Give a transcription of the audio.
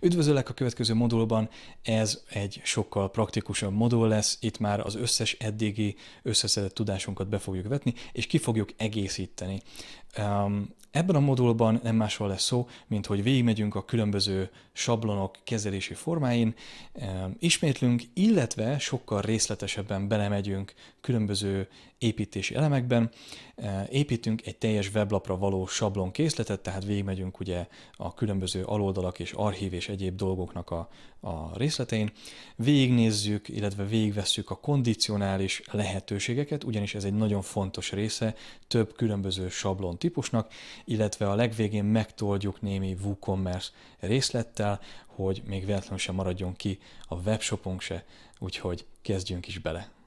Üdvözöllek a következő modulban, ez egy sokkal praktikusabb modul lesz, itt már az összes eddigi összeszedett tudásunkat be fogjuk vetni, és ki fogjuk egészíteni. Um, Ebben a modulban nem máshol lesz szó, mint hogy végigmegyünk a különböző sablonok kezelési formáin, ismétlünk, illetve sokkal részletesebben belemegyünk különböző építési elemekben, építünk egy teljes weblapra való sablonkészletet, tehát végigmegyünk ugye a különböző aloldalak és archív és és egyéb dolgoknak a, a részletein. Végignézzük, illetve végigvesszük a kondicionális lehetőségeket, ugyanis ez egy nagyon fontos része több különböző sablon típusnak, illetve a legvégén megtoldjuk némi WooCommerce részlettel, hogy még véletlenül sem maradjon ki a webshopunk se, úgyhogy kezdjünk is bele.